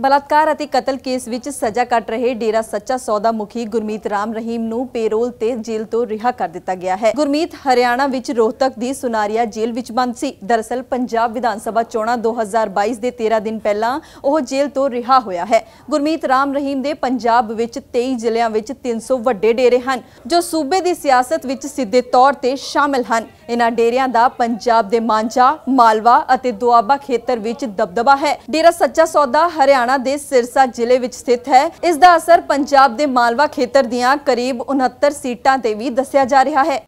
ਬਲਾਤਕਾਰ ਅਤੇ ਕਤਲ ਕੇਸ ਵਿੱਚ ਸਜ਼ਾ ਕੱਟ ਰਹੇ ਡੇਰਾ ਸੱਚਾ ਸੌਦਾ ਮੁਖੀ ਗੁਰਮੀਤ ਰਾਮ ਰਹੀਮ ਨੂੰ ਪੈਰੋਲ ਤੇ ਜੇਲ੍ਹ ਤੋਂ ਰਿਹਾ ਕਰ ਦਿੱਤਾ ਗਿਆ ਹੈ ਗੁਰਮੀਤ ਹਰਿਆਣਾ ਵਿੱਚ ਰੋਹਤਕ ਦੀ ਸੁਨਾਰੀਆ ਜੇਲ੍ਹ ਵਿੱਚ ਬੰਦ ਸੀ ਦਰਸਲ ਪੰਜਾਬ ਵਿਧਾਨ ਸਭਾ ਚੋਣਾਂ 2022 ਦੇ 13 ਦਿਨ ਪਹਿਲਾਂ ਉਹ ਜੇਲ੍ਹ ਤੋਂ ਰਿਹਾ ਹੋਇਆ ਹੈ ਗੁਰਮੀਤ ਰਾਮ ਰਹੀਮ ਦੇ ਪੰਜਾਬ ਵਿੱਚ 23 ਜ਼ਿਲ੍ਹਿਆਂ ਵਿੱਚ 300 ਵੱਡੇ ਡੇਰੇ ਹਨ ਜੋ ਸੂਬੇ ਦੀ ਸਿਆਸਤ ਵਿੱਚ ਸਿੱਧੇ ਤੌਰ ਤੇ ਸ਼ਾਮਲ ਹਨ ਇਹਨਾਂ ਡੇਰਿਆਂ ਦਾ ਪੰਜਾਬ ਦੇ ਮਾਂਝਾ ਮਾਲਵਾ ਅਤੇ ਦੁਆਬਾ ਖੇਤਰ ਵਿੱਚ ਦਬਦਬਾ ਹੈ ਡੇਰਾ ਸੱਚਾ ਸੌਦਾ ਹਰਿਆਣਾ ਹਰਿਆਣਾ ਦੇ ਸਿਰਸਾ ਜ਼ਿਲ੍ਹੇ ਵਿੱਚ ਸਥਿਤ ਹੈ ਇਸ ਦਾ ਅਸਰ ਪੰਜਾਬ ਦੇ ਮਾਲਵਾ ਖੇਤਰ ਦੀਆਂ ਕਰੀਬ 69 ਸੀਟਾਂ ਤੇ ਵੀ ਦੱਸਿਆ ਜਾ ਰਿਹਾ ਹੈ